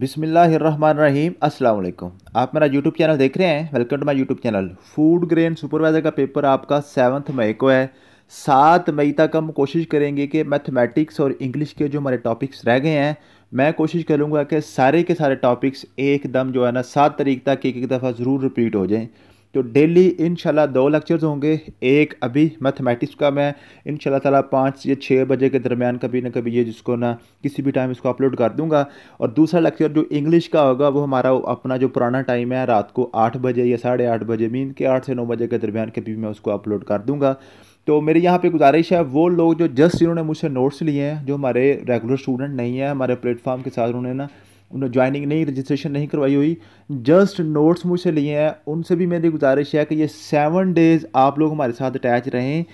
बिसमीम असलम आप मेरा यूट्यूब चैनल देख रहे हैं welcome to my YouTube channel food grain supervisor का पेपर आपका सेवन्थ मई को है सात मई तक हम कोशिश करेंगे कि मैथमेटिक्स और इंग्लिश के जो हमारे टॉपिक्स रह गए हैं मैं कोशिश करूँगा कि सारे के सारे टॉपिक्स एकदम जो है ना सात तारीख तक एक एक दफ़ा ज़रूर रिपीट हो जाएँ तो डेली इन दो लेक्चर्स होंगे एक अभी मैथमेटिक्स का मैं इन तला पाँच या छः बजे के दरमियान कभी ना कभी ये जिसको ना किसी भी टाइम इसको अपलोड कर दूंगा और दूसरा लेक्चर जो इंग्लिश का होगा वो हमारा अपना जो पुराना टाइम है रात को आठ बजे या साढ़े आठ बजे मीन के आठ से नौ बजे के दरमियान कभी मैं उसको अपलोड कर दूँगा तो मेरी यहाँ पे गुजारिश है वो लोग जो जस्ट इन्होंने मुझसे नोट्स लिए हैं जो हमारे रेगुलर स्टूडेंट नहीं हैं हमारे प्लेटफॉर्म के साथ उन्होंने ना उन्होंने ज्वाइनिंग नहीं रजिस्ट्रेशन नहीं करवाई हुई जस्ट नोट्स मुझसे लिए हैं उनसे भी मेरी गुजारिश है कि ये सेवन डेज़ आप लोग हमारे साथ अटैच रहें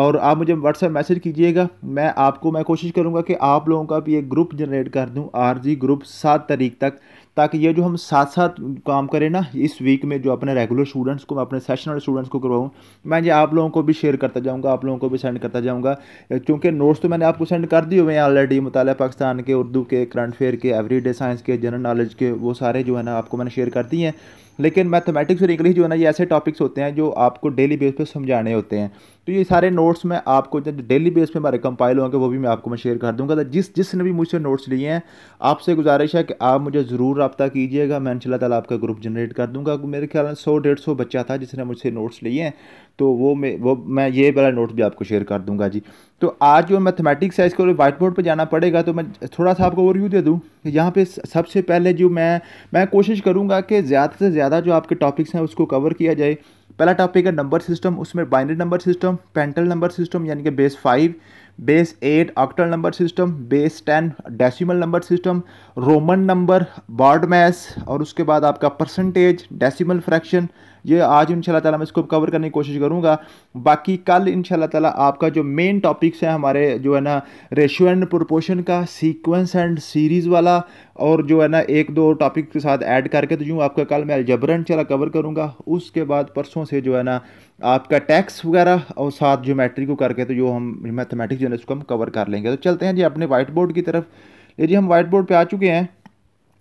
और आप मुझे व्हाट्सएप मैसेज कीजिएगा मैं आपको मैं कोशिश करूँगा कि आप लोगों का भी एक ग्रुप जनरेट कर दूँ आर ग्रुप सात तारीख तक ताकि ये जो हम साथ साथ काम करें ना इस वीक में जो अपने रेगुलर स्टूडेंट्स को मैं अपने सेशन वाले स्टूडेंट्स को करवाऊँ मैं ये आप लोगों को भी शेयर करता जाऊँगा आप लोगों को भी सेंड करता जाऊँगा क्योंकि नोट्स तो मैंने आपको सेंड कर दिए हुए हैं ऑलरेडी मुताल पाकिस्तान के उर्दू के करंट अफेयर के एवरीडे साइंस के जनरल नॉलेज के वो सारे जो है ना आपको मैंने शेयर कर दिए हैं लेकिन मैथमेटिक्स और इंग्लिश जो है ना ये ऐसे टॉपिक्स होते हैं जो आपको डेली बेस पे समझाने होते हैं तो ये सारे नोट्स मैं आपको जब डेली बेस पे हमारे कंपाइल होंगे वो भी मैं आपको मैं शेयर कर दूंगा तो जिस जिसने भी मुझसे नोट्स लिए हैं आपसे गुजारिश है कि आप मुझे ज़रूर रबता कीजिएगा मैं इन ताला आपका ग्रुप जनरेट कर दूँगा मेरे ख्याल में सौ डेढ़ सौ बच्चा था जिसने मुझसे नोट्स लिए हैं तो वो मैं वो मैं ये वाला नोट भी आपको शेयर कर दूंगा जी तो आज जो मैथमेटिक्स है इसको वाइट बोर्ड पर जाना पड़ेगा तो मैं थोड़ा सा आपको ओवरव्यू दे दूँ यहाँ पे सबसे पहले जो मैं मैं कोशिश करूँगा कि ज़्यादा से ज़्यादा जो आपके टॉपिक्स हैं उसको कवर किया जाए पहला टॉपिक है नंबर सिस्टम उसमें binary number system pental number system यानी कि base five base eight octal number system base ten decimal number system Roman number BODMAS और उसके बाद आपका परसेंटेज डेसिमल फ्रैक्शन ये आज इन ताला मैं इसको कवर करने की कोशिश करूँगा बाकी कल इन ताला आपका जो मेन टॉपिक्स हैं हमारे जो है ना रेशियो एंड प्रोपोर्शन का सीक्वेंस एंड सीरीज़ वाला और जो है ना एक दो टॉपिक के साथ ऐड करके तो जूँ आपका कल मैं जबरन चला कवर करूँगा उसके बाद परसों से जो है ना आपका टैक्स वगैरह और साथ ज्योमेट्री को करके तो जो हम मैथमेटिक्स जो है उसको हम कवर कर लेंगे तो चलते हैं जी अपने वाइट बोर्ड की तरफ ये जी हम वाइट बोर्ड पे आ चुके हैं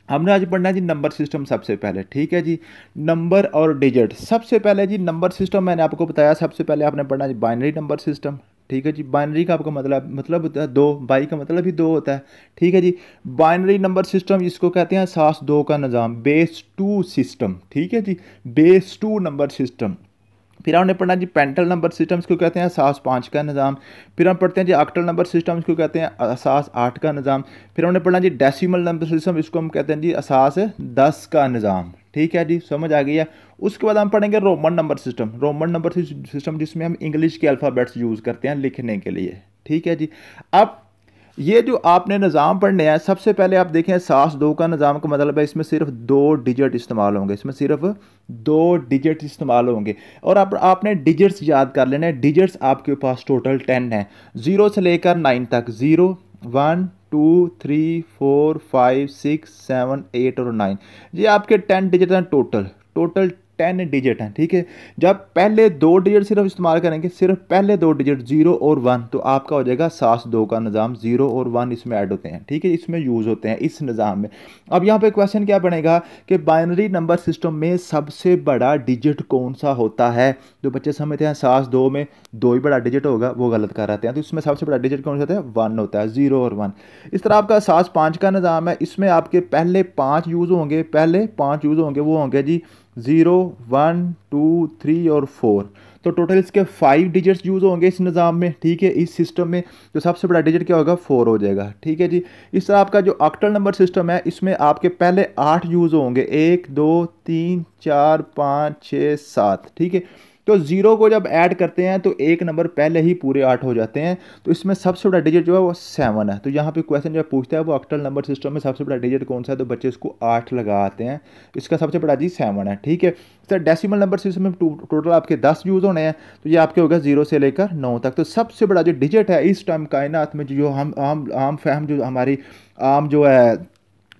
हमने आज पढ़ना है जी नंबर सिस्टम सबसे पहले ठीक है जी नंबर और डिजिट सबसे पहले जी नंबर सिस्टम मैंने आपको बताया सबसे पहले आपने पढ़ना है जी बाइनरी नंबर सिस्टम ठीक है जी बाइनरी का आपका मतलब मतलब होता है दो बाई का मतलब ही दो होता है ठीक है जी बाइनरी नंबर सिस्टम इसको कहते हैं सास दो का निज़ाम बेस टू सिस्टम ठीक है जी बेस टू नंबर सिस्टम फिर हमने पढ़ना जी पेंटल नंबर सिस्टम को कहते हैं सास पाँच का निज़ाम फिर हम पढ़ते हैं जी अक्टल नंबर सिस्टम को कहते हैं असास आठ का निज़ाम फिर हमने पढ़ना जी डेसिमल नंबर सिस्टम इसको हम कहते हैं जी असास दस का निज़ाम ठीक है जी समझ आ गई है उसके बाद हम पढ़ेंगे Roman number system Roman number system जिसमें हम इंग्लिश के अल्फ़ाबेट्स यूज़ करते हैं लिखने के लिए ठीक है जी अब ये जो आपने निज़ाम पढ़ने हैं सबसे पहले आप देखें सास दो का निज़ाम का मतलब है इसमें सिर्फ दो डिजिट इस्तेमाल होंगे इसमें सिर्फ दो डिजिट इस्तेमाल होंगे और आप आपने डिजिट्स याद कर लेने डिजिट्स आपके पास टोटल टेन हैं ज़ीरो से लेकर नाइन तक zero one two three four five six seven eight और नाइन ये आपके टेन डिजिट हैं टोटल टोटल टेन डिजिट हैं ठीक है जब पहले दो डिजिट सिर्फ इस्तेमाल करेंगे सिर्फ पहले दो डिजिट जीरो और वन तो आपका हो जाएगा सास दो का निज़ाम जीरो और वन इसमें ऐड होते हैं ठीक है इसमें यूज़ होते हैं इस निज़ाम में अब यहाँ पर क्वेश्चन क्या बनेगा कि बाइनरी नंबर सिस्टम में सबसे बड़ा डिजिट कौन सा होता है जो बच्चे समझते हैं सास दो में दो ही बड़ा डिजिट होगा वो गलत कर रहते हैं तो इसमें सबसे बड़ा डिजिट कौन सा होता है वन होता है जीरो और वन इस तरह आपका सास पाँच का निज़ाम है इसमें आपके पहले पाँच यूज़ होंगे पहले पाँच यूज़ होंगे वो होंगे जी ज़ीरो वन टू थ्री और फोर तो टोटल इसके फाइव डिजिट्स यूज़ होंगे इस निज़ाम में ठीक है इस सिस्टम में जो सबसे बड़ा डिजिट क्या होगा फोर हो जाएगा ठीक है जी इस तरह आपका जो अक्टल नंबर सिस्टम है इसमें आपके पहले आठ यूज़ होंगे एक दो तीन चार पाँच छः सात ठीक है तो ज़ीरो को जब ऐड करते हैं तो एक नंबर पहले ही पूरे आठ हो जाते हैं तो इसमें सबसे बड़ा डिजिट जो है वो सेवन है तो यहाँ पे क्वेश्चन जो पूछता है वो अक्टल नंबर सिस्टम में सबसे बड़ा डिजिट कौन सा है तो बच्चे इसको आठ लगा आते हैं इसका सबसे बड़ा जी सेवन है ठीक है सर डेसिमल नंबर सिस्टम में टोटल आपके दस यूज़ होने हैं तो ये आपके होगा जीरो से लेकर नौ तक तो सबसे बड़ा जो डिजिट है इस टाइम कायनात में जो हम आम आम फहम जो हमारी आम जो है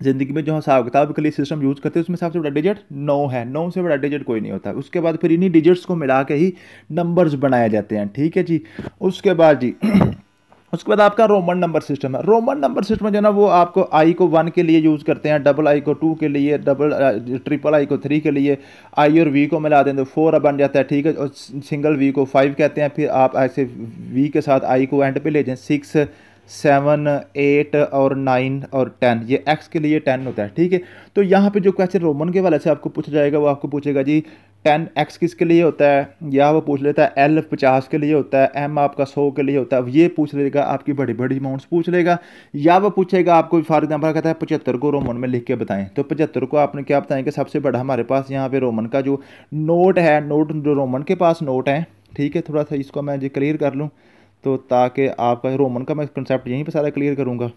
ज़िंदगी में जो हम हाँ, हिसाब किताब के लिए सिस्टम यूज़ करते हैं उसमें सबसे बड़ा डिजिट नौ है नौ से बड़ा डिजिट कोई नहीं होता उसके बाद फिर इन्हीं डिजिट्स को मिला के ही नंबर्स बनाए जाते हैं ठीक है जी उसके बाद जी उसके बाद आपका रोमन नंबर सिस्टम है रोमन नंबर सिस्टम जो है ना वो आपको आई को वन के लिए यूज़ करते हैं डबल आई को टू के लिए डबल ट्रिपल आई को थ्री के लिए आई और वी को मिला दें तो फोर बन जाता है ठीक है और सिंगल वी को फाइव कहते हैं फिर आप ऐसे वी के साथ आई को एंड पे ले जाएँ सिक्स सेवन एट और नाइन और टेन ये एक्स के लिए टेन होता है ठीक है तो यहाँ पे जो क्वेश्चन रोमन के वाले से आपको पूछा जाएगा वो आपको पूछेगा जी टेन एक्स किसके लिए होता है या वो पूछ लेता है एल पचास के लिए होता है एम आपका सौ के लिए होता है ये पूछ लेगा आपकी बड़ी बड़ी अमाउंट्स पूछ लेगा या वो पूछेगा आपको फॉर एग्जाम्पल कहता है पचहत्तर को रोमन में लिख के बताएं तो पचहत्तर को आपने क्या बताएं कि सबसे बड़ा हमारे पास यहाँ पे रोमन का जो नोट है नोट जो रोमन के पास नोट है ठीक है थोड़ा सा इसको मैं जी क्लियर कर लूँ तो ताकि आपका रोमन का मैं कंसेप्ट यहीं पर सारा क्लियर करूँगा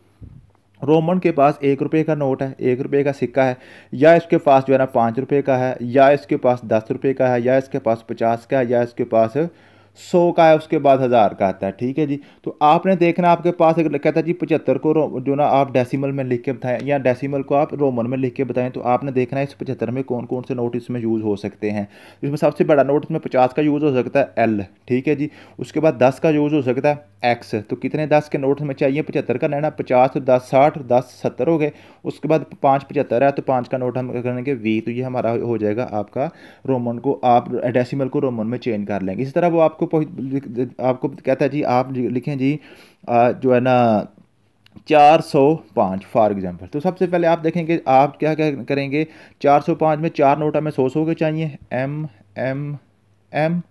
रोमन के पास एक रुपये का नोट है एक रुपये का सिक्का है या इसके पास जो है ना पाँच रुपये का है या इसके पास दस रुपये का है या इसके पास पचास का है या इसके पास सौ का है उसके बाद हज़ार का आता है ठीक है जी तो आपने देखना आपके पास अगर कहता है जी पचहत्तर को जो ना आप डेसिमल में लिख के बताएं या डेसिमल को आप रोमन में लिख के बताएं तो आपने देखना है इस पचहत्तर में कौन कौन से नोट इसमें यूज़ हो सकते हैं इसमें सबसे बड़ा नोट इसमें पचास का यूज़ हो सकता है एल ठीक है जी उसके बाद दस का यूज़ हो सकता है एक्स तो कितने दस के नोट हमें चाहिए पचहत्तर का लेना पचास तो दस साठ दस सत्तर हो गए उसके बाद पाँच पचहत्तर है तो पाँच का नोट हम करेंगे वी तो ये हमारा हो जाएगा आपका रोमन को आप डेसिमल को रोमन में चेंज कर लेंगे इसी तरह वो आपको आपको आपको कहता है जी आप लिखें जी आ, जो है ना चार सौ पाँच फॉर एग्ज़ाम्पल तो सबसे पहले आप देखेंगे आप क्या क्या करेंगे चार सौ पाँच में चार नोट हमें सौ सौ के चाहिए एम एम एम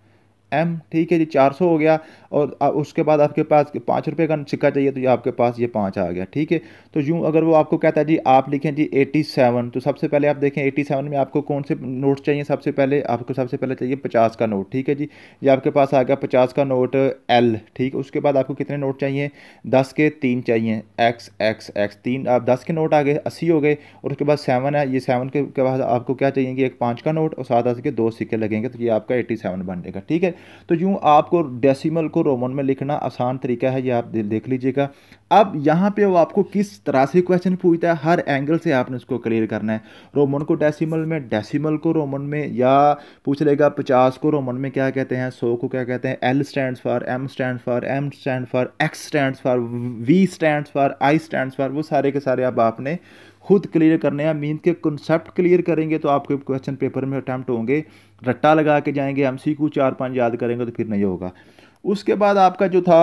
एम ठीक है जी चार सौ हो गया और उसके बाद आपके पास पाँच रुपये का सिक्का चाहिए तो ये आपके पास ये पाँच आ गया ठीक है तो यूँ अगर वो आपको कहता है जी आप लिखें जी एटी सेवन तो सबसे पहले आप देखें एटी सेवन में आपको कौन से नोट चाहिए सबसे पहले आपको सबसे पहले चाहिए पचास का नोट ठीक है जी ये आपके पास आ गया पचास का नोट एल ठीक उसके बाद आपको कितने नोट चाहिए दस के तीन चाहिए एक्स एक्स एक्स तीन आप दस के नोट आ गए अस्सी हो गए और उसके बाद सेवन है ये सेवन के बाद आपको क्या चाहिए कि एक पाँच का नोट और सात दस के दो सिक्के लगेंगे तो ये आपका एट्टी सेवन बन जाएगा ठीक है तो यूँ आपको डेसिमल को रोमन में लिखना आसान तरीका है ये आप देख लीजिएगा अब यहाँ पे वो आपको किस तरह से क्वेश्चन पूछता है हर एंगल से आपने उसको क्लियर करना है रोमन को डेसिमल में डेसिमल को रोमन में या पूछ लेगा पचास को रोमन में क्या कहते हैं सौ को क्या कहते हैं L stand for M stand for M stand for X stand for V stand for I stand for वो सारे के सारे अब आपने खुद क्लियर करने हैं मीन के कंसेप्ट क्लियर करेंगे तो आपके क्वेश्चन पेपर में अटैम्प्ट होंगे रट्टा लगा के जाएंगे एम सी क्यू चार पाँच याद करेंगे तो फिर नहीं होगा उसके बाद आपका जो था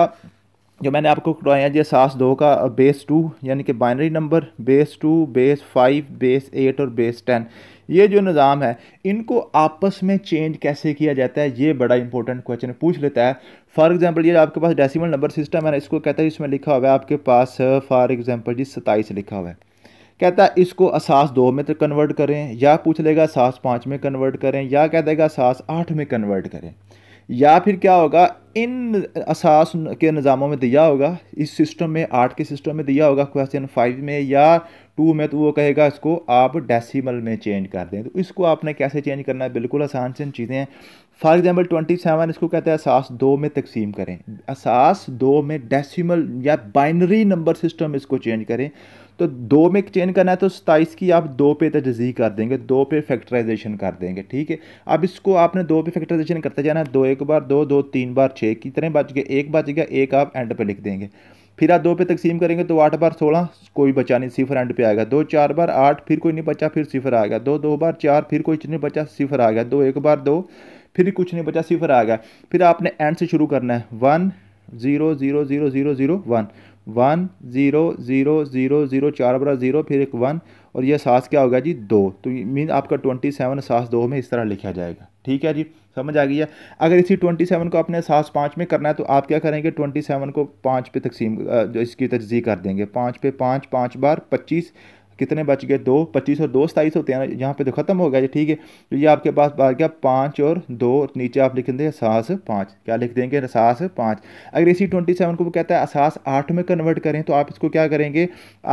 जो मैंने आपको करवाया जी सास दो का बेस टू यानी कि binary number base two base five base eight और बेस टेन ये जो निज़ाम है इनको आपस में चेंज कैसे किया जाता है ये बड़ा इंपॉर्टेंट क्वेश्चन पूछ लेता है फॉर एग्जांपल ये आपके पास डेसिमल नंबर सिस्टम है इसको कहता है इसमें लिखा हुआ है आपके पास फॉर एग्जांपल जी सत्ताईस लिखा हुआ है कहता है इसको असास दो में तो कन्वर्ट करें या पूछ लेगा सास पाँच में कन्वर्ट करें या कह देगा सास आठ में कन्वर्ट करें या फिर क्या होगा इन असास के निज़ामों में दिया होगा इस सिस्टम में आठ के सिस्टम में दिया होगा क्वेश्चन फाइव में या टू में तो वो कहेगा इसको आप डेसिमल में चेंज कर दें तो इसको आपने कैसे चेंज करना है बिल्कुल आसान से चीज़ें हैं फॉर एग्जाम्पल ट्वेंटी सेवन इसको कहते हैं असास दो में तकसीम करें असास दो में डेसिमल या बाइनरी नंबर सिस्टम इसको चेंज करें तो दो में चेन करना है तो सताइस की आप दो पे तजी कर देंगे दो पे फैक्टराइजेशन कर देंगे ठीक है अब इसको आपने दो पे फैक्टराइजेशन करते जाना दो एक बार दो दो तीन बार छः कितने बच गए एक बच गया एक आप एंड पे लिख देंगे फिर आप दो पे तकसीम करेंगे तो आठ बार सोलह कोई बचा नहीं सिफर एंड पे आएगा दो चार बार आठ फिर कोई नहीं बचा फिर सिफर आ गया दो दो बार चार फिर कोई नहीं बचा सिफर आ गया दो एक बार दो फिर कुछ नहीं बचा सिफर आ गया फिर आपने एंड से शुरू करना है one zero zero zero zero zero one one zero zero zero zero चार बरा ज़ीरो फिर एक वन और यह सास क्या होगा जी दो तो मीन आपका ट्वेंटी सेवन सास दो में इस तरह लिखा जाएगा ठीक है जी समझ आ गई है अगर इसी ट्वेंटी सेवन को अपने सास पाँच में करना है तो आप क्या करेंगे ट्वेंटी सेवन को पाँच पे तकसीम इसकी तजी कर देंगे पाँच पे पाँच पाँच बार पच्चीस कितने बच गए दो पच्चीस और दो सताईस होते हैं यहाँ पे तो ख़त्म हो गया ठीक है तो ये आपके पास आ गया पाँच और दो और नीचे आप लिख देंगे सास पाँच क्या लिख देंगे रसास पाँच अगर इसी ट्वेंटी सेवन को वो कहता है असास आठ में कन्वर्ट करें तो आप इसको क्या करेंगे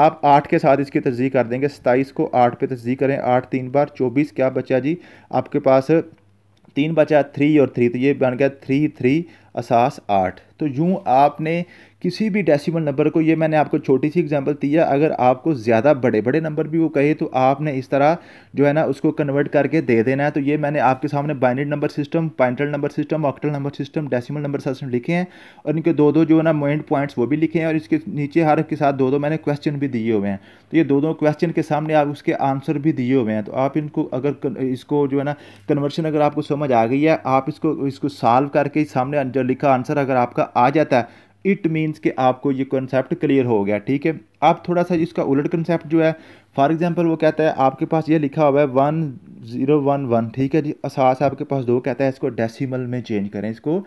आप आठ के साथ इसकी तस्जी कर देंगे सताईस को आठ पे तस्जी करें आठ तीन बार चौबीस क्या बचा जी आपके पास तीन बचा थ्री और थ्री तो ये बन गया थ्री थ्री असास आठ तो यूँ आपने किसी भी डेसिमल नंबर को ये मैंने आपको छोटी सी एग्जांपल दी है अगर आपको ज़्यादा बड़े बड़े नंबर भी वो कहे तो आपने इस तरह जो है ना उसको कन्वर्ट करके दे देना है तो ये मैंने आपके सामने binary number system pental number system octal number system decimal number system लिखे हैं और इनके दो दो जो है ना मोइंट पॉइंट्स वो भी लिखे हैं और इसके नीचे हर के साथ दो दो मैंने क्वेश्चन भी दिए हुए हैं तो ये दो दो क्वेश्चन के सामने आप उसके आंसर भी दिए हुए हैं तो आप इनको अगर इसको जो है ना कन्वर्शन अगर आपको समझ आ गई है आप इसको इसको सॉल्व करके सामने लिखा आंसर अगर आपका आ जाता है इट मीन्स कि आपको ये कॉन्सेप्ट क्लियर हो गया ठीक है आप थोड़ा सा इसका उलट कंसेप्ट जो है फॉर एग्जांपल वो कहता है आपके पास ये लिखा हुआ है वन ज़ीरो वन वन ठीक है जी असास आपके पास दो कहता है इसको डेसिमल में चेंज करें इसको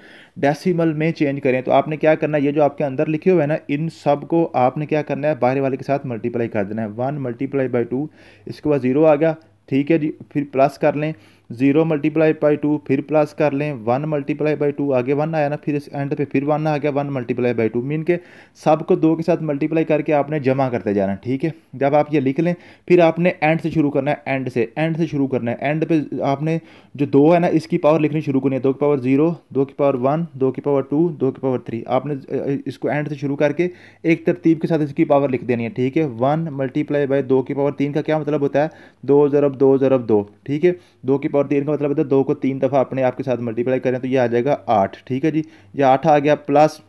डेसिमल में चेंज करें तो आपने क्या करना है ये जो आपके अंदर लिखे हुए हैं ना इन सब को आपने क्या करना है बाहर वाले के साथ मल्टीप्लाई कर देना है वन मल्टीप्लाई बाई टू इसके बाद ज़ीरो आ गया ठीक है जी फिर प्लस कर लें जीरो मल्टीप्लाई बाई टू फिर प्लस कर लें वन मल्टीप्लाई बाई टू आगे वन आया ना फिर इस एंड पे फिर वन आ गया one multiply by two mean के सबको दो के साथ मल्टीप्लाई करके आपने जमा करते जाना ठीक है जब आप ये लिख लें फिर आपने एंड से शुरू करना है एंड से एंड से शुरू करना है एंड पे आपने जो दो है ना इसकी पावर लिखनी शुरू करनी है दो की पावर जीरो दो की पावर वन दो की पावर टू दो की पावर थ्री आपने इसको एंड से शुरू करके एक तरतीब के साथ इसकी पावर लिख देनी है ठीक है वन मल्टीप्लाई बाई दो की पावर तीन का क्या मतलब होता है दो ज़रब दो ज़रब दो ठीक है दो की पावर और तीन का मतलब होता है दो को तीन दफ़ा अपने आपके साथ मल्टीप्लाई करें तो ये आ जाएगा आठ ठीक है जी ये आठ आ गया प्लस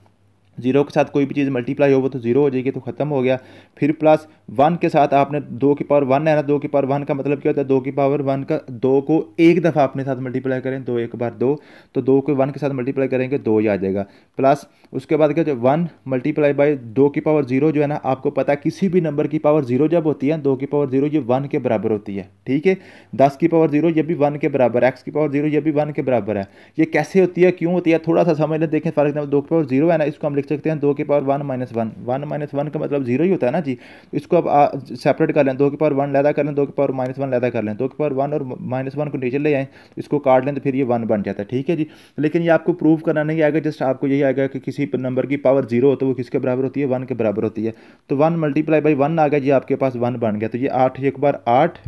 जीरो के साथ कोई भी चीज़ मल्टीप्लाई हो वो तो जीरो हो जाएगी तो ख़त्म हो गया फिर प्लस वन के साथ आपने दो की पावर वन है ना दो की पावर वन का मतलब क्या होता है दो की पावर वन का दो को एक दफ़ा अपने साथ मल्टीप्लाई करें दो एक बार दो तो दो को वन के साथ मल्टीप्लाई करेंगे दो ही आ जाएगा प्लस उसके बाद क्या वन मल्टीप्लाई बाई दो की पावर जीरो जो है ना आपको पता है किसी भी नंबर की पावर जीरो जब होती है दो की पावर जीरो ये वन के बराबर होती है ठीक है दस की पावर जीरो ये भी वन के बराबर एक्स की पावर जीरो ये भी वन के बराबर है ये कैसे होती है क्यों होती है थोड़ा सा समझ लें देखें फॉर एग्जाम्पल दो की पावर जीरो है ना इसको हम लिख सकते हैं दो के power one minus one one minus one का मतलब जीरो ही होता है ना जी तो इसको आप सेपरेट कर लें दो के पावर वन लैदा कर लें दो के पावर माइनस वन लैदा कर लें दो के पावर वन और माइनस वन को नीचे ले आएँ इसको काट लें तो फिर ये वन बन जाता है ठीक है जी लेकिन ये आपको प्रूव करना नहीं आएगा जस्ट आपको यही आएगा कि किसी नंबर की पावर जीरो हो तो वो किसके बराबर होती है वन के बराबर होती है तो वन मल्टीप्लाई बाई वन आ गया जी आपके पास वन बन गया तो ये आठ एक बार आठ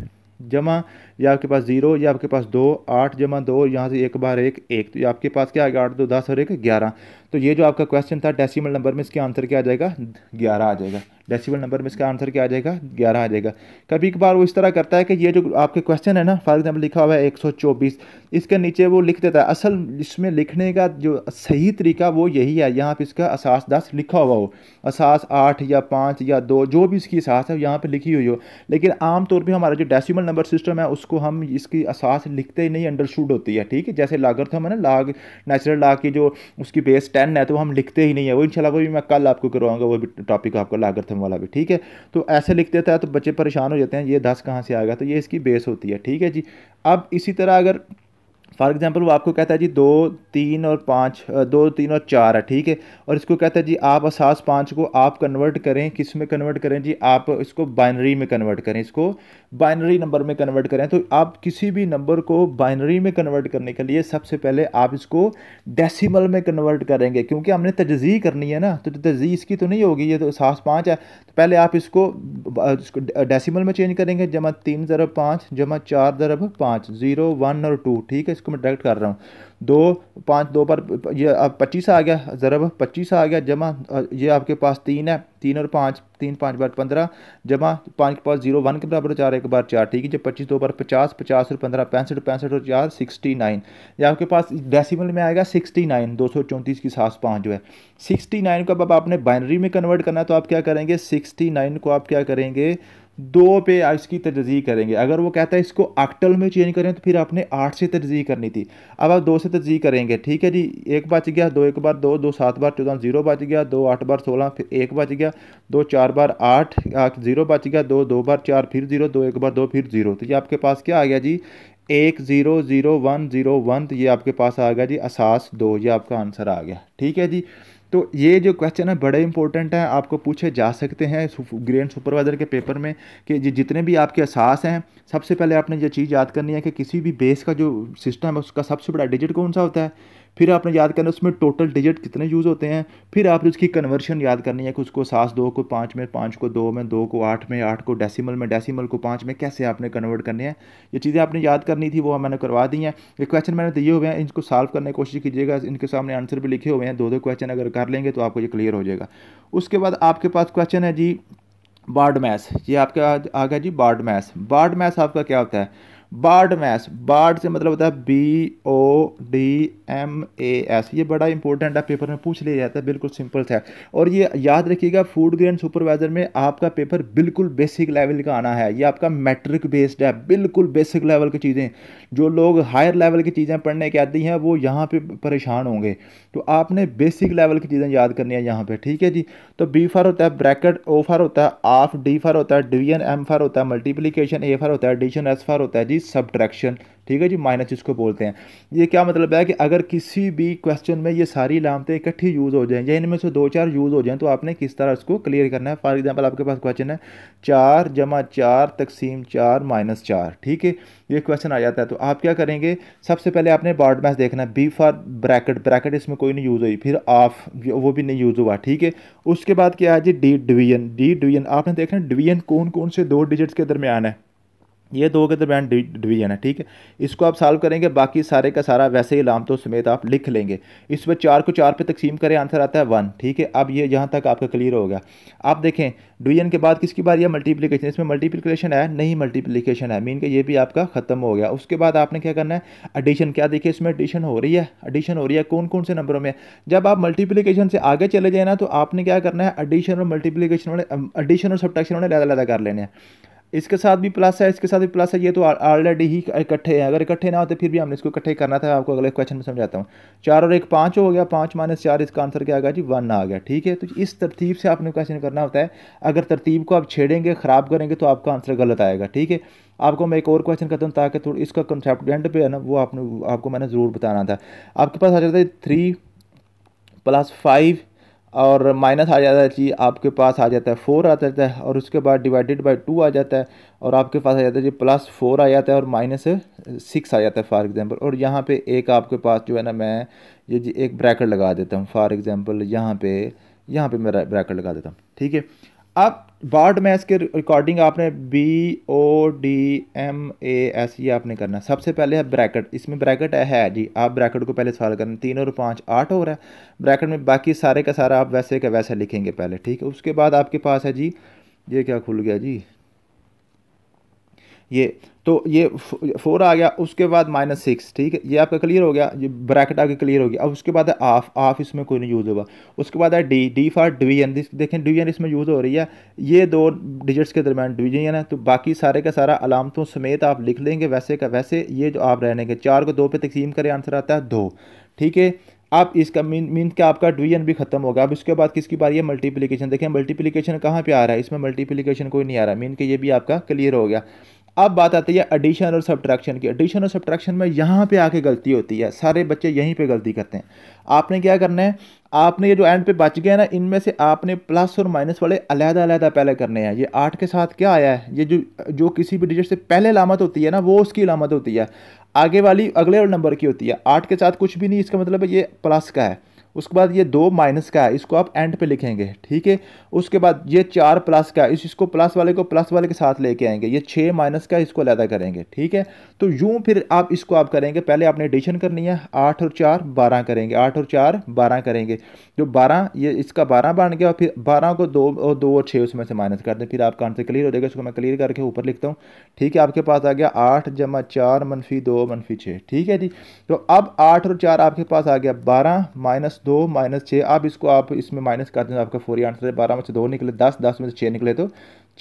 जमा या आपके पास जीरो या आपके पास दो आठ जमा दो यहाँ से एक बार एक एक तो आपके पास क्या आएगा आठ दो दस और एक ग्यारह तो ये जो आपका क्वेश्चन था डेसिमल नंबर में इसका आंसर क्या आ जाएगा ग्यारह आ जाएगा डेसिमल नंबर में इसका आंसर क्या आ जाएगा ग्यारह आ जाएगा कभी एक बार वो इस तरह करता है कि ये जो आपके क्वेश्चन है ना फॉर एग्जाम्पल लिखा हुआ है एक इसके नीचे वो लिख देता है असल इसमें लिखने का जो सही तरीका वो यही है यहाँ पे इसका असास दस लिखा हुआ हो असास आठ या पाँच या दो जो भी इसकी असास है यहाँ पर लिखी हुई हो लेकिन आमतौर पर हमारा जो डेसीमल नंबर सिस्टम है उस उसको हम इसकी असास लिखते ही नहीं अंडरस्टूड होती है ठीक है जैसे लागर है ना लाग नेचुरल लाग की जो उसकी बेस टेन है तो हम लिखते ही नहीं है वो इंशाल्लाह वो भी मैं कल आपको करवाऊंगा वो भी टॉपिक आपका लागर्थम वाला भी ठीक है तो ऐसे लिखते थे तो बच्चे परेशान हो जाते हैं ये दस कहाँ से आएगा तो ये इसकी बेस होती है ठीक है जी अब इसी तरह अगर फॉर एग्जाम्पल वो आपको कहता है जी दो तीन और पाँच दो तीन और चार है ठीक है और इसको कहता है जी आप असास पाँच को आप कन्वर्ट करें किस में कन्वर्ट करें जी आप इसको बाइनरी में कन्वर्ट करें इसको बाइनरी नंबर में कन्वर्ट करें तो आप किसी भी नंबर को बाइनरी में कन्वर्ट करने के लिए सबसे पहले आप इसको डेसिमल में कन्वर्ट करेंगे क्योंकि हमने तजी करनी है ना तो तजी इसकी तो नहीं होगी ये तो सात पाँच है तो पहले आप इसको इसको डेसिमल में चेंज करेंगे जमा तीन ज़रब पाँच जमा चार ज़रब पाँच ज़ीरो वन और टू ठीक है इसको मैं डायरेक्ट कर रहा हूँ दो पाँच दो पर ये अब पच्चीस आ गया ज़रब पच्चीस आ गया जमा ये आपके पास तीन है तीन और पाँच तीन पाँच बार पंद्रह जमा पाँच के पास जीरो वन के बराबर चार एक बार चार ठीक है जब पच्चीस दो बार पचास पचास और पंद्रह पैंसठ पैंसठ और चार सिक्सटी नाइन ये आपके पास डेसिमल में आएगा सिक्सटी नाइन दो सौ चौंतीस की सास पाँच जो है सिक्सटी नाइन को अब आपने बाइनरी में कन्वर्ट करना है तो आप क्या करेंगे सिक्सटी नाइन को आप क्या करेंगे दो पे इसकी तरजीह करेंगे अगर वो कहता है इसको आक्टल में चेंज करें तो फिर आपने आठ से तरजीह करनी थी अब आप दो से तरजीह करेंगे ठीक है जी एक बच गया दो एक बार दो दो सात बार चौदह जीरो बच गया दो आठ बार सोलह फिर एक बच गया दो चार बार आठ जीरो बच गया दो दो बार चार फिर जीरो दो एक बार दो फिर जीरो तो ये आपके पास क्या आ गया जी एक zero zero one zero one तो ये आपके पास आ गया जी असास दो ये आपका आंसर आ गया ठीक है जी तो ये जो क्वेश्चन है बड़े इंपॉर्टेंट हैं आपको पूछे जा सकते हैं ग्रेन सुपरवाइज़र के पेपर में कि जितने भी आपके एहसास हैं सबसे पहले आपने ये चीज़ याद करनी है कि किसी भी बेस का जो सिस्टम है उसका सबसे बड़ा डिजिट कौन सा होता है फिर आपने याद करना उसमें टोटल डिजिट कितने यूज़ होते हैं फिर आपने उसकी कन्वर्शन याद करनी है कि उसको सात दो को पाँच में पाँच को दो में दो को आठ में आठ को डेसिमल में डेसिमल को पाँच में कैसे आपने कन्वर्ट करने हैं ये चीज़ें आपने याद करनी थी वो मैंने करवा दी हैं ये क्वेश्चन मैंने दिए हुए हैं इनको सॉल्व करने की कोशिश कीजिएगा इनके सामने आंसर भी लिखे हुए हैं दो दो क्वेश्चन अगर कर लेंगे तो आपको ये क्लियर हो जाएगा उसके बाद आपके पास क्वेश्चन है जी बार्ड मैथ ये आपका आ गया जी बार्ड मैथ बार्ड मैथ आपका क्या होता है बार्ड मैस बार्ड से मतलब होता है B O D M A S ये बड़ा इंपॉर्टेंट है पेपर में पूछ लिया जाता है बिल्कुल सिंपल था और ये याद रखिएगा फूड ग्रेन सुपरवाइजर में आपका पेपर बिल्कुल बेसिक लेवल का आना है ये आपका मैट्रिक बेस्ड है बिल्कुल बेसिक लेवल की चीज़ें जो लोग हायर लेवल की चीज़ें पढ़ने के आती हैं वो यहाँ पर परेशान होंगे तो आपने बेसिक लेवल की चीज़ें याद करनी है यहाँ पर ठीक है जी तो बी फार होता है ब्रैकेट ओ फार होता है आफ डी फार होता है डिवीजन एम फार होता है मल्टीप्लीकेशन ए फार होता है एडिशन एस फार होता है जी जी सब्ट्रैक्शन ठीक है जी माइनस इसको बोलते हैं ये क्या मतलब है कि अगर किसी भी क्वेश्चन में ये सारी लामते इकट्ठी यूज़ हो जाएं या इनमें से दो चार यूज़ हो जाएं तो आपने किस तरह इसको क्लियर करना है फॉर एग्जांपल आपके पास क्वेश्चन है चार जमा चार तकसीम चार माइनस चार ठीक है ये क्वेश्चन आ जाता है तो आप क्या करेंगे सबसे पहले आपने बॉर्ड मैच देखना है बी फॉर ब्रैकेट ब्रैकेट इसमें कोई नहीं यूज़ हुई फिर ऑफ वो भी नहीं यूज़ हुआ ठीक है उसके बाद क्या है जी डी डिवीजन डी डिवीजन आपने देखना डिवीजन कौन कौन से दो डिजिट्स के दरमियान है ये दो के दरमियान डिवीजन है ठीक है इसको आप सॉल्व करेंगे बाकी सारे का सारा वैसे ही लाम तो समेत आप लिख लेंगे इस पर चार को चार पे तकसीम करें आंसर आता है वन ठीक है अब ये यहाँ तक आपका क्लियर हो गया आप देखें डिवीजन के बाद किसकी बार यह मल्टीप्लीकेशन इसमें मल्टीप्लिकेशन है नहीं मल्टीप्लीकेशन है मीन के ये भी आपका ख़त्म हो गया उसके बाद आपने क्या करना है एडिशन क्या देखिए इसमें एडिशन हो रही है एडिशन हो रही है कौन कौन से नंबरों में जब आप मल्टीप्लीकेशन से आगे चले जाए ना तो आपने क्या करना है एडिशन और मल्टीप्लीकेशन वाले एडिशन और सब्ट्रैक्शन वाले अलग अलग कर लेने हैं इसके साथ भी प्लस है इसके साथ भी प्लस है ये तो ऑलरेडी ही इकट्ठे हैं अगर इकट्ठे ना होते फिर भी हमने इसको इकट्ठे करना था आपको अगले क्वेश्चन में समझाता हूँ चार और एक पाँच हो गया पाँच माइनस चार इसका आंसर क्या आ गया जी वन आ गया ठीक है तो इस तरतीब से आपने क्वेश्चन करना होता है अगर तरतीब को आप छेड़ेंगे ख़राब करेंगे तो आपका आंसर गलत आएगा ठीक है आपको मैं एक और क्वेश्चन करता हूँ ताकि थोड़ा इसका कंसेप्ट एंड पे है ना वो आपने आपको मैंने ज़रूर बताना था आपके पास आ जाता है थ्री प्लस फाइव और माइनस आ जाता है जी आपके पास आ जाता है फोर आ जाता है और उसके बाद डिवाइडेड बाई टू आ जाता है और आपके पास आ जाता है जी प्लस फोर आ जाता है और माइनस सिक्स आ जाता है फॉर एग्ज़ाम्पल और यहाँ पे एक आपके पास जो है ना मैं ये जी एक ब्रैकेट लगा देता हूँ फॉर एग्ज़ाम्पल यहाँ पे यहाँ पे मैं ब्रैकेट लगा देता हूँ ठीक है अब बार्ड मैच के रिकॉर्डिंग आपने B O D M A S ये आपने करना सबसे पहले है ब्रैकेट इसमें ब्रैकेट है जी आप ब्रैकेट को पहले सवाल करना तीन और पाँच आठ रहा है ब्रैकेट में बाकी सारे का सारा आप वैसे का वैसे लिखेंगे पहले ठीक है उसके बाद आपके पास है जी ये क्या खुल गया जी ये तो ये फोर आ गया उसके बाद माइनस सिक्स ठीक है ये आपका क्लियर हो गया ये ब्रैकेट आपके क्लियर हो गया अब उसके बाद है आफ आफ इसमें कोई नहीं यूज़ होगा उसके बाद है डी डी फॉर डिवीजन देखें डिवीजन इसमें यूज़ हो रही है ये दो डिजिट्स के दरमियान डिवीजन है तो बाकी सारे का सारा अलामतों समेत आप लिख लेंगे वैसे का वैसे ये जो आप रहने के चार को दो पे तकसीम करें आंसर आता है दो ठीक है आप इसका मीन मीन क्या आपका डिवीजन भी खत्म होगा अब इसके बाद किसकी बारी है मल्टीप्लीकेशन देखें मल्टीप्लीकेशन कहाँ पे आ रहा है इसमें मल्टीप्लीकेशन कोई नहीं आ रहा मीन के ये भी आपका क्लियर हो गया अब बात आती है एडिशन और सब्ट्रैक्शन की एडिशन और सब्ट्रैक्शन में यहाँ पे आके गलती होती है सारे बच्चे यहीं पे गलती करते हैं आपने क्या करना है आपने ये जो एंड पे बच गए ना इनमें से आपने प्लस और माइनस वाले अलहदा अलहदा पहले करने हैं ये आठ के साथ क्या आया है ये जो जो किसी भी डिजिट से पहले लामत होती है ना वो उसकी लामत होती है आगे वाली अगले नंबर की होती है आठ के साथ कुछ भी नहीं इसका मतलब है ये प्लस का है उसके बाद ये दो माइनस का है इसको आप एंड पे लिखेंगे ठीक है उसके बाद ये चार प्लस का इस इसको प्लस वाले को प्लस वाले के साथ लेके आएंगे ये छः माइनस का इसको अलहदा करेंगे ठीक है तो यूँ फिर आप इसको आप करेंगे पहले आपने एडिशन करनी है आठ और चार बारह करेंगे आठ और चार बारह करेंगे जो बारह ये इसका बारह बन गया और फिर बारह को दो और दो और छः उसमें से माइनस कर दें फिर आपका आंसर क्लियर हो जाएगा इसको मैं क्लियर करके ऊपर लिखता हूँ ठीक है आपके पास आ गया आठ जमा चार मनफी दो मनफी छः ठीक है जी तो अब आठ और चार आपके पास आ गया बारह माइनस दो माइनस छः आप इसको आप इसमें माइनस कर दें आपका फोर आंसर है बारह में से दो निकले दस दस में से छः निकले तो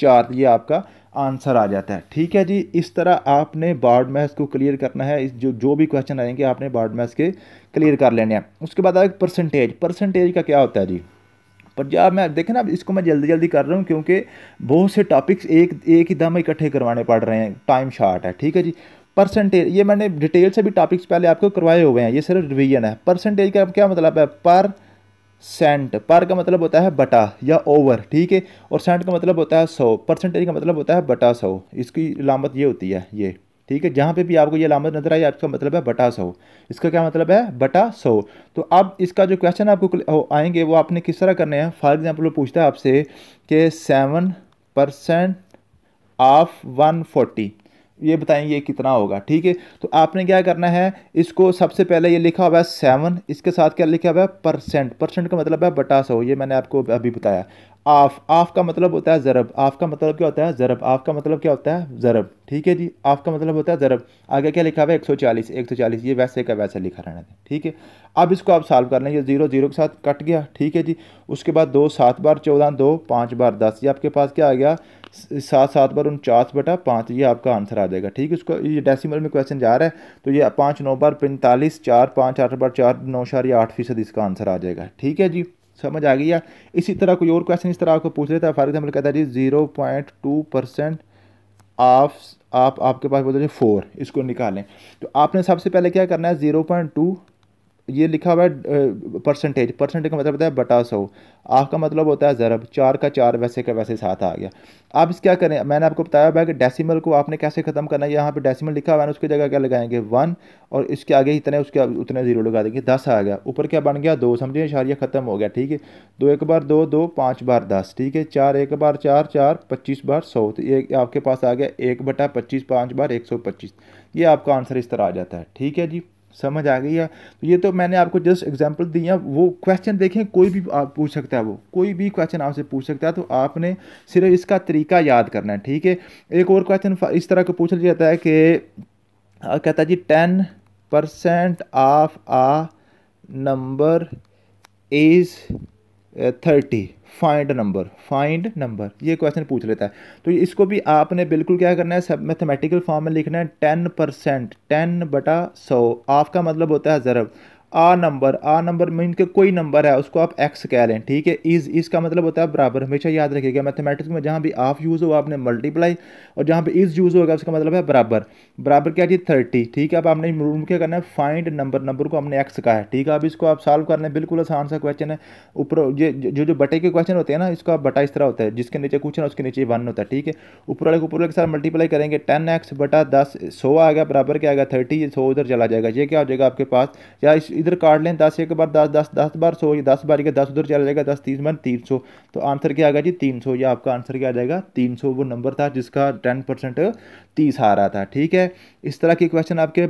चार ये आपका आंसर आ जाता है ठीक है जी इस तरह आपने बार्ड मैथ्स को क्लियर करना है इस जो जो भी क्वेश्चन आएंगे आपने बार्ड मैथ्स के क्लियर कर लेने हैं उसके बाद आएगा परसेंटेज परसेंटेज का क्या होता है जी पर जब मैं देखें ना इसको मैं जल्दी जल्दी कर रहा हूँ क्योंकि बहुत से टॉपिक्स एक एक ही दम इकट्ठे करवाने पड़ रहे हैं टाइम शार्ट है ठीक है जी परसेंटेज ये मैंने डिटेल से भी टॉपिक्स पहले आपको करवाए हुए हैं ये सिर्फ रिवीजन है परसेंटेज का क्या मतलब है पर सेंट पर का मतलब होता है बटा या ओवर ठीक है और सेंट का मतलब होता है सौ परसेंटेज का मतलब होता है बटा सौ इसकी लामत ये होती है ये ठीक है जहाँ पे भी आपको ये लामत नजर आई आपका मतलब है बटा सौ इसका क्या मतलब है बटा सौ तो अब इसका जो क्वेश्चन आपको आएंगे वो आपने किस तरह करने हैं फॉर एग्जाम्पल वो पूछता है आपसे कि seven percent of one forty ये बताएंगे ये कितना होगा ठीक है तो आपने क्या करना है इसको सबसे पहले ये लिखा हुआ है सेवन इसके साथ क्या लिखा हुआ है परसेंट परसेंट का मतलब है बटा सौ ये मैंने आपको अभी बताया आफ आफ का मतलब होता है ज़रब आफ का मतलब क्या होता है ज़रब आफ का मतलब क्या होता है ज़रब ठीक है जी आफ का मतलब होता है ज़रब आगे क्या लिखा हुआ है एक सौ चालीस एक सौ चालीस ये वैसे का वैसे लिखा रहना था ठीक है अब इसको आप सॉल्व कर लें जीरो जीरो के साथ कट गया ठीक है जी उसके बाद दो सात बार चौदह दो पाँच बार दस ये आपके पास क्या आ गया सात सात बार उनचास बटा पाँच ये आपका आंसर आ जाएगा ठीक है उसको ये डेसिमल में क्वेश्चन जा रहा है तो ये पाँच नौ बार पैंतालीस चार पाँच आठ बार चार नौ चार या आठ फीसद इसका आंसर आ जाएगा ठीक है जी समझ आ गई या इसी तरह कोई और क्वेश्चन इस तरह आपको पूछ लेता है फॉर एग्जाम्पल कहता है जी जीरो पॉइंट टू परसेंट आप आप आपके पास बोलते हैं फोर इसको निकालें तो आपने सबसे पहले क्या करना है ज़ीरो पॉइंट टू ये लिखा हुआ है परसेंटेज परसेंटेज का मतलब होता है बटा सौ आख का मतलब होता है ज़रब चार का चार वैसे का वैसे साथ आ गया आप इस क्या करें मैंने आपको बताया हुआ है कि डेसिमल को आपने कैसे ख़त्म करना है यहाँ पे डेसिमल लिखा हुआ है उसकी जगह क्या लगाएंगे वन और इसके आगे इतने उसके उतने ज़ीरो लगा देंगे दस आ गया ऊपर क्या बन गया दो समझिए इशारिया ख़त्म हो गया ठीक है दो एक बार दो दो पाँच बार दस ठीक है चार एक बार चार चार पच्चीस बार सौ तो ये आपके पास आ गया एक बटा पच्चीस पाँच बार एक सौ पच्चीस ये आपका आंसर इस तरह आ जाता है ठीक है जी समझ आ गई है तो ये तो मैंने आपको जस्ट एग्जांपल दी है वो क्वेश्चन देखें कोई भी आप पूछ सकता है वो कोई भी क्वेश्चन आपसे पूछ सकता है तो आपने सिर्फ इसका तरीका याद करना है ठीक है एक और क्वेश्चन इस तरह का पूछ लिया जाता है कि कहता है जी ten percent of a number is thirty find number find number ये क्वेश्चन पूछ लेता है तो इसको भी आपने बिल्कुल क्या करना है सब मैथमेटिकल फॉर्म में लिखना है टेन परसेंट टेन बटा सौ आपका का मतलब होता है ज़रब a number a number mean के कोई नंबर है उसको आप एक्स कह लें ठीक है इज़ इसका मतलब होता है बराबर हमेशा याद रखिएगा मैथमेटिक्स में जहाँ भी आफ यूज़ हो आपने मल्टीप्लाई और जहाँ पे इज़ यूज़ होगा उसका मतलब है बराबर बराबर क्या चाहिए थर्टी ठीक है अब आपने क्या करना है फाइंड नंबर नंबर को हमने एक्स कहा है ठीक है अब इसको आप सॉल्व करना लें बिल्कुल आसान सा क्वेश्चन है ऊपर ये जो जो बटे के क्वेश्चन होते हैं ना इसका बटा इस तरह होता है जिसके नीचे क्वेश्चन उसके नीचे वन होता है ठीक है ऊपर वाले ऊपर वाले के साथ मल्टीप्लाई करेंगे टेन एक्स बटा दस सौ आ गया बराबर क्या आ गया थर्टी सौ उधर चला जाएगा ये क्या हो जाएगा आपके पास या इस इधर काट लें दस एक बार दस दस दस बार सौ दस बार का दस उधर चला जाएगा दस तीस बार तीन सौ तो आंसर क्या आएगा जी तीन सौ ये आपका आंसर क्या आ जाएगा तीन सौ वो नंबर था जिसका टेन परसेंट तीस आ रहा था ठीक है इस तरह के क्वेश्चन आपके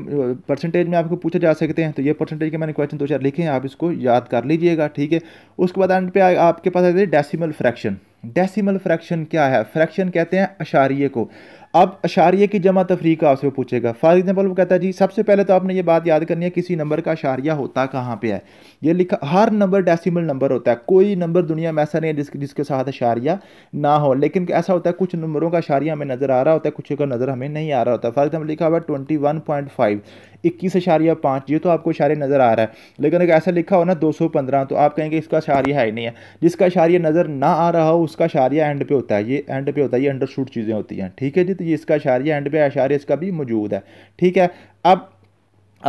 परसेंटेज में आपको पूछे जा सकते हैं तो ये परसेंटेज के मैंने क्वेश्चन दो चार लिखे हैं आप इसको याद कर लीजिएगा ठीक है उसके बाद एंड पे आपके पास आ जाए डेसीमल फ्रैक्शन डेसिमल फ्रैक्शन क्या है फ्रैक्शन कहते हैं अशारिये को अब अशारिया की जमा तफरी का आपसे पूछेगा फॉर एग्जाम्पल वो कहता है जी सबसे पहले तो आपने ये बात याद करनी है किसी नंबर का अशारिया होता कहाँ पे है ये लिखा हर नंबर डेसिमल नंबर होता है कोई नंबर दुनिया में ऐसा नहीं है जिस, जिसके साथ अशारिया ना हो लेकिन ऐसा होता है कुछ नंबरों का अशारिया हमें नज़र आ रहा होता है कुछ का नज़र हमें नहीं आ रहा होता फॉर एग्जाम्पल लिखा हुआ है ट्वेंटी इक्कीस अशारिया पाँच ये तो आपको इशारे नज़र आ रहा है लेकिन अगर ऐसा लिखा हो ना दो सौ पंद्रह तो आप कहेंगे इसका इशारिया है ही नहीं है जिसका इशारिया नज़र ना आ रहा हो उसका इशारिया एंड पे होता है ये एंड पे होता है ये अंडर शूट चीज़ें होती हैं ठीक है जी तो ये इसका इशारिया एंड पे इशारे इसका भी मौजूद है ठीक है अब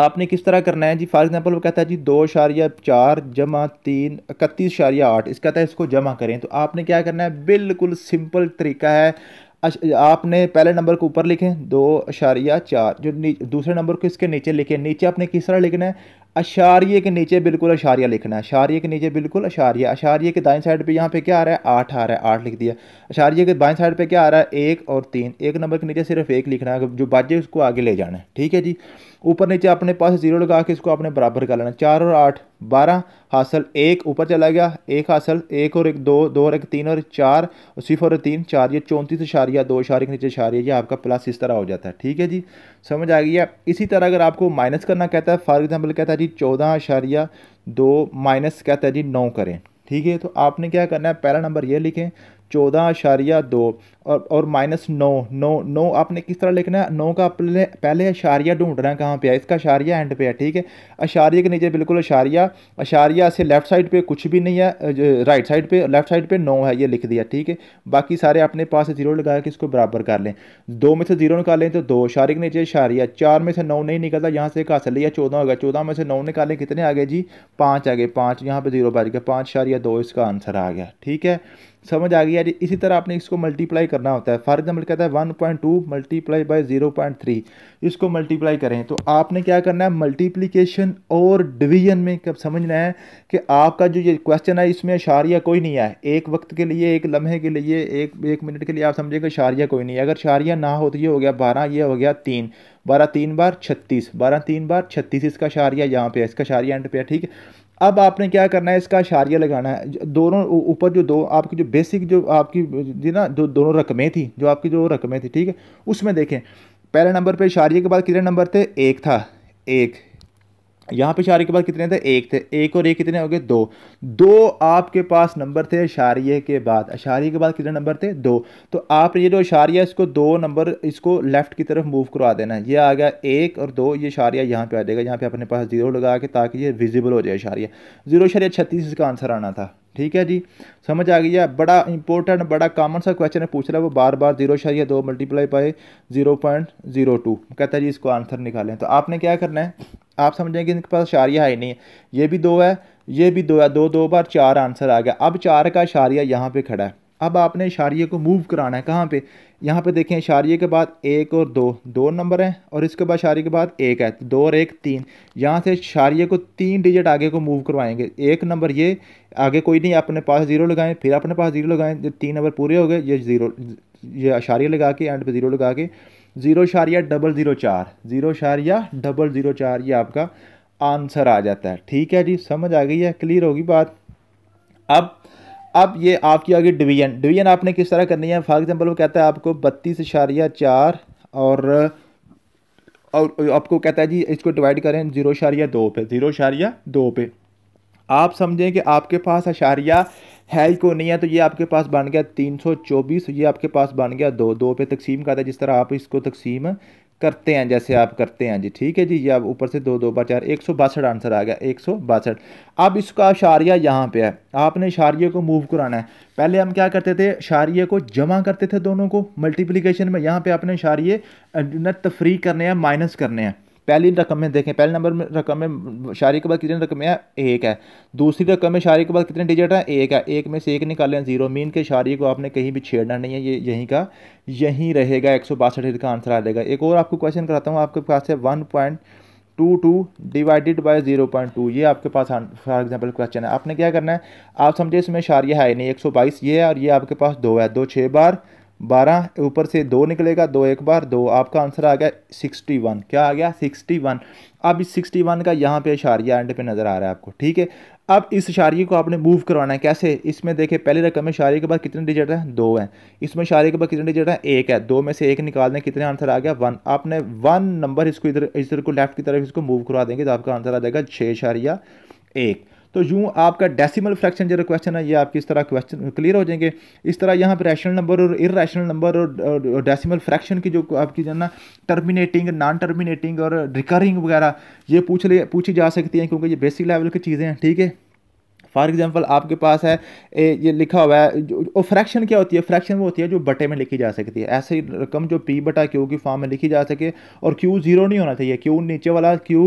आपने किस तरह करना है जी फॉर एग्जांपल वो कहता है जी दो इशारिया चार जमा तीन इकतीस इशारिया आठ इसका है मतलब इसको जमा करें तो आपने क्या करना है बिल्कुल सिंपल तरीका है आपने पहले नंबर को ऊपर लिखें दो अशारिया चार जो दूसरे नंबर को इसके नीचे लिखें नीचे आपने किस तरह लिखना है अशारिये के नीचे बिल्कुल अशारिया लिखना है अशारिये के नीचे बिल्कुल अशारिया अशारिये के दाएं साइड पे यहाँ पे क्या आ रहा है आठ आ रहा है आठ लिख दिया अशारिये के बाएं साइड पे क्या आ रहा है एक और तीन एक नंबर के नीचे सिर्फ एक लिखना है जो बाजे उसको आगे ले जाना है ठीक है जी ऊपर नीचे अपने पास जीरो लगा के इसको आपने बराबर कर लेना चार और आठ बारह हासिल एक ऊपर चला गया एक हासिल एक और एक दो दो और एक तीन और चार और सिर्फ और तीन चार ये चौंतीस इशारिया दो इशारे के नीचे इशारिया ये आपका प्लस इस तरह हो जाता है ठीक है जी समझ आ गया इसी तरह अगर आपको माइनस करना कहता है फॉर एग्जाम्पल कहता है जी चौदह इशारिया दो माइनस कहता है जी नौ करें ठीक है तो आपने क्या करना है पहला नंबर ये लिखें चौदह इशारिया दो और और माइनस नौ नौ नौ आपने किस तरह लिखना है नौ का पहले पहले अशारिया ढूंढना है कहाँ पे है इसका अशारिया एंड पे है ठीक है अशारिया के नीचे बिल्कुल अशारिया अशारिया से लेफ्ट साइड पे कुछ भी नहीं है राइट साइड पे लेफ्ट साइड पे नौ है ये लिख दिया ठीक है बाकी सारे अपने पास जीरो लगा के इसको बराबर कर लें दो में से जीरो निकालें तो दो अशारिया के नीचे अशारिया चार में से नौ नहीं निकलता यहाँ से एक हासिल लिया चौदह होगा चौदह में से नौ निकालें कितने आ गए जी पाँच आ गए पाँच यहाँ पर जीरो बच गया पाँच अशारिया दो इसका आंसर आ गया ठीक है समझ आ गया इसी तरह आपने इसको मल्टीप्लाई करना होता है फॉर एग्जाम्पल कहता है one point two multiply by zero point three इसको मल्टीप्लाई करें तो आपने क्या करना है मल्टीप्लीकेशन और डिवीजन में कब समझना है कि आपका जो ये क्वेश्चन है इसमें शारिया कोई नहीं है एक वक्त के लिए एक लम्हे के लिए एक एक मिनट के लिए आप समझेगा शारिया कोई नहीं है अगर शारिया ना हो तो ये हो गया बारह ये हो गया तीन बारह तीन बार छत्तीस बारह तीन बार छत्तीस इसका शारिया यहाँ पे इसका शारिया एंड पे ठीक है अब आपने क्या करना है इसका शारिया लगाना है दोनों ऊपर जो दो आपकी जो बेसिक जो आपकी जी ना जो दोनों रकमें थी जो आपकी जो रकमें थी ठीक है उसमें देखें पहले नंबर पे इशारिये के बाद कितने नंबर थे एक था एक यहाँ पे इशारे के बाद कितने थे एक थे एक और एक कितने हो गए दो दो आपके पास नंबर थे अशारिये के बाद अशारे के बाद कितने नंबर थे दो तो आप ये जो इशारिया इसको दो नंबर इसको लेफ्ट की तरफ मूव करवा देना है ये आ गया एक और दो ये इशारिया यहाँ पे आ जाएगा यहाँ पे अपने पास जीरो लगा के ताकि ये विजिबल हो जाए इशारिया जीरो इशारिया छत्तीस इसका आंसर आना था ठीक है जी समझ आ गई है बड़ा इंपॉर्टेंट बड़ा कॉमन सा क्वेश्चन है पूछ रहा है वो बार बार जीरो शायद दो मल्टीप्लाई पाए जीरो पॉइंट जीरो टू कहता है जी इसको आंसर निकालें तो आपने क्या करना है आप समझेंगे इनके पास शारिया है नहीं ये भी दो है ये भी दो है दो दो बार चार आंसर आ गया अब चार का शारिया यहाँ पर खड़ा है अब आपने इशारे को मूव कराना है कहाँ पे यहाँ पे देखें इशारे के बाद एक और दो दो नंबर हैं और इसके बाद इशारे के बाद एक है दो और एक तीन यहाँ से इशारे को तीन डिजिट आगे को मूव करवाएंगे एक नंबर ये आगे कोई नहीं अपने पास ज़ीरो लगाएं फिर अपने पास ज़ीरो लगाएं जब तीन नंबर पूरे हो गए ये ज़ीरो ये इशारे लगा के एंड पे ज़ीरो लगा के ज़ीरो इशारिया डबल ज़ीरो चार ज़ीरो इशारिया डबल ज़ीरो चार ये आपका आंसर आ जाता है ठीक है जी समझ आ गई है क्लियर होगी बात अब अब ये आपकी आगे डिवीजन डिवीजन आपने किस तरह करनी है फॉर एग्जांपल वो कहता है आपको बत्तीस इशारिया चार और और आपको कहता है जी इसको डिवाइड करें जीरो इशारिया दो पे जीरो इशारिया दो पे आप समझें कि आपके पास अशारिया है को नहीं है तो ये आपके पास बन गया तीन सौ चौबीस ये आपके पास बन गया दो दो पे तकसीम करता है जिस तरह आप इसको तकसीम करते हैं जैसे आप करते हैं जी ठीक है जी ये आप ऊपर से दो दो बार चार एक सौ बासठ आंसर आ गया एक सौ बासठ अब इसका शारिया यहाँ पे है आपने शारिये को मूव कराना है पहले हम क्या करते थे शारिये को जमा करते थे दोनों को मल्टीप्लिकेशन में यहाँ पे आपने शारिये तफरी करने हैं माइनस करने हैं पहली रकम में देखें पहले नंबर में रकम में शारी के बाद कितनी रकम है एक है दूसरी रकम में शारी के बाद कितने डिजिट है एक है एक में से एक निकालें जीरो मीन के शारी को आपने कहीं भी छेड़ना नहीं है ये यहीं का यहीं रहेगा एक सौ बासठ का आंसर आ जाएगा एक और आपको क्वेश्चन कराता हूँ आपके पास है one point two two divided by zero point two ये आपके पास फॉर एग्जांपल क्वेश्चन है आपने क्या करना है आप समझे इसमें शारिया है नहीं एक सौ बाईस ये है और ये आपके पास दो है दो छः बार बारह ऊपर से दो निकलेगा दो एक बार दो आपका आंसर आ गया सिक्सटी वन क्या आ गया सिक्सटी वन अब इस सिक्सटी वन का यहाँ पे इशारिया एंड पे नज़र आ रहा है आपको ठीक है अब इस इशारे को आपने मूव करवाना है कैसे इसमें देखें पहली रकम में इशारे के बाद कितने डिजिट हैं दो हैं इसमें इशारे के बाद कितने डिजिट हैं एक है दो में से एक निकालने कितने आंसर आ गया वन आपने वन नंबर इसको इधर इस को लेफ्ट की तरफ इसको मूव करवा देंगे तो आपका आंसर आ जाएगा छः इशारिया एक तो यूँ आपका डेसिमल फ्रैक्शन जो क्वेश्चन है ये आपकी इस तरह क्वेश्चन क्लियर हो जाएंगे इस तरह यहाँ पर रैशनल नंबर और इरेशनल नंबर और डेसिमल फ्रैक्शन की जो आपकी जो ना टर्मिनेटिंग नॉन टर्मिनेटिंग और रिकरिंग वगैरह ये पूछ ले पूछी जा सकती हैं क्योंकि ये बेसिक लेवल की चीज़ें हैं ठीक है फॉर एग्जाम्पल आपके पास है ए, ये लिखा हुआ है और फ्रैक्शन क्या होती है फ्रैक्शन वो होती है जो बटे में लिखी जा सकती है ही रकम जो पी बटा क्यू की फॉर्म में लिखी जा सके और क्यू जीरो नहीं होना चाहिए क्यू नीचे वाला Q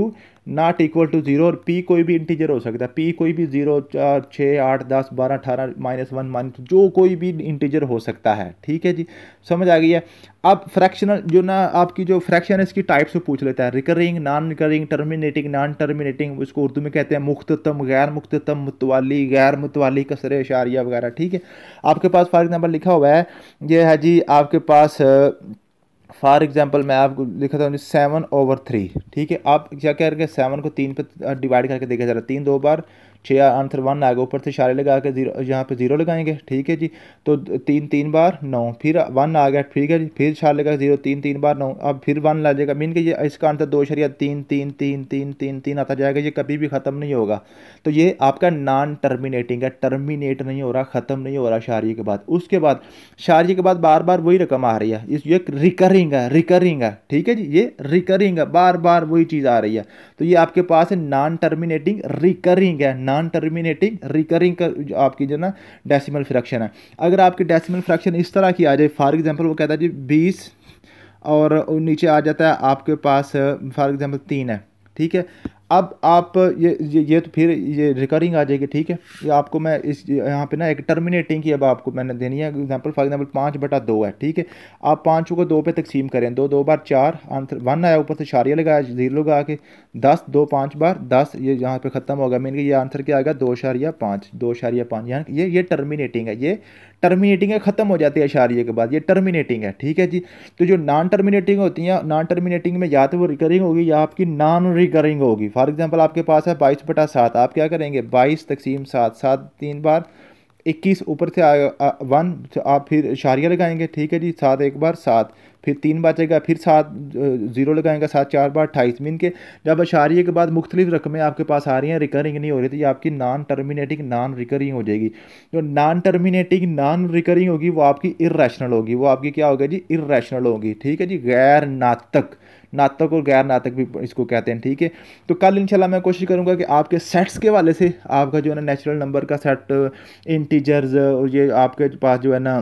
not equal to zero और पी कोई भी इंटीजर हो सकता है पी कोई भी जीरो चार छः आठ दस बारह अठारह माइनस वन माइनस जो कोई भी इंटीजर हो सकता है ठीक है जी समझ आ गई है अब फ्रैक्शनल जो ना आपकी जो फ्रैक्शन है इसकी टाइप से पूछ लेता है recurring non recurring terminating non terminating उसको उर्दू में कहते हैं मुख्तम गैर मुख्तम मुतवाली गैर मुतवाली कसर शारिया वगैरह ठीक है आपके पास फॉर एग्जाम्पल लिखा हुआ है ये है जी आपके पास फॉर एग्जाम्पल मैं आपको लिखा था सेवन ओवर थ्री ठीक है आप क्या हैं सेवन को तीन पे डिवाइड करके देखा जा रहा है तीन दो बार छः आंसर वन आएगा ऊपर से इशारे लगा के जीरो यहाँ पे जीरो लगाएंगे ठीक है जी तो तीन तीन बार नौ फिर वन आ गया ठीक है जी फिर इशारे लगा जीरो तीन तीन बार नौ अब फिर वन ला जाएगा मीन के ये इसका आंसर दो शरिया तीन तीन तीन तीन तीन तीन आता जाएगा ये कभी भी ख़त्म नहीं होगा तो ये आपका नॉन टर्मिनेटिंग है टर्मिनेट नहीं हो रहा ख़त्म नहीं हो रहा शारी के बाद उसके बाद शारी के बाद बार बार वही रकम आ रही है इस ये रिकरिंग है रिकरिंग है ठीक है जी ये रिकरिंग है बार बार वही चीज़ आ रही है तो ये आपके पास है नॉन टर्मिनेटिंग रिकरिंग है नॉन टर्मिनेटिंग रिकरिंग आपकी जो ना डेसिमल फ्रैक्शन है अगर आपकी डेसिमल फ्रैक्शन इस तरह की आ जाए फॉर एग्जाम्पल वो कहता है जी बीस और नीचे आ जाता है आपके पास फॉर एग्ज़ाम्पल तीन है ठीक है अब आप ये ये ये तो फिर ये रिकरिंग आ जाएगी ठीक है ये आपको मैं इस यहाँ पे ना एक टर्मिनेटिंग की अब आपको मैंने देनी है एग्जांपल फॉर एग्जांपल पाँच बटा दो है ठीक है आप पाँचों को दो पे तकसीम करें दो दो बार चार आंसर वन आया ऊपर से शारिया लगाया जीरो लगा के दस दो पाँच बार दस ये यहाँ पर ख़त्म होगा मीन ये आंसर क्या आएगा दो शारिया पाँच दो शारिया पाँच यहाँ ये ये टर्मिनेटिंग है ये टर्मिनेटिंग है ख़त्म हो जाती है इशारिये के बाद ये टर्मिनेटिंग है ठीक है जी तो जो नॉन टर्मिनेटिंग होती है नॉन टर्मिनेटिंग में या तो वो रिकरिंग होगी या आपकी नॉन रिकरिंग होगी फॉर एग्जाम्पल आपके पास है बाईस बटा सात आप क्या करेंगे बाईस तकसीम सात सात तीन बार इक्कीस ऊपर से आ, आ, वन तो आप फिर इशारिया लगाएंगे ठीक है जी सात एक बार सात फिर तीन बार फिर सात जीरो लगाएंगे सात चार बार अट्ठाईस मीन के जब अशारिये के बाद मुख्तलिफ रकमें आपके पास आ रही हैं रिकरिंग नहीं हो रही थी तो ये आपकी नॉन टर्मिनेटिंग नॉन रिकरिंग हो जाएगी जो नॉन टर्मिनेटिंग नॉन रिकरिंग होगी वो आपकी इरेशनल होगी वो आपकी क्या होगी जी इरेशनल होगी ठीक है जी गैर नातक नातक और गैर नातक भी इसको कहते हैं ठीक है तो कल इंशाल्लाह मैं कोशिश करूँगा कि आपके सेट्स के वाले से आपका जो है ना नेचुरल नंबर का सेट इंटीजर्स uh, uh, और ये आपके पास जो है ना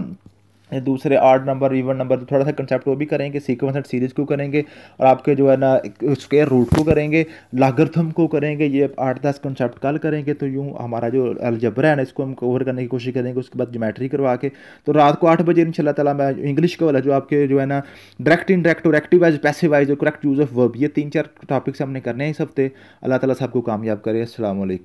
दूसरे आर्ट नंबर इवन नंबर तो थोड़ा सा कंसेप्ट वो भी करेंगे सीक्वेंस एंड सीरीज को करेंगे और आपके जो है ना उसके रूट को करेंगे लागरथम को करेंगे ये आठ दस कंसेप्ट कल करेंगे तो यूँ हमारा जो अलजबरा है ना इसको हम कवर करने की कोशिश करेंगे उसके बाद जोमेट्री करवा के तो रात को आठ बजे इन तला मैं इंग्लिश का वाला जो आपके जो है ना डायरेक्ट डायरेक्ट और एक्टिव वाइज पैसे वाइज और करेक्ट यूज़ ऑफ वर्ब ये तीन चार टॉपिक्स हमने करने हैं इस हफ्ते अल्लाह ताला सबको कामयाब करे असलम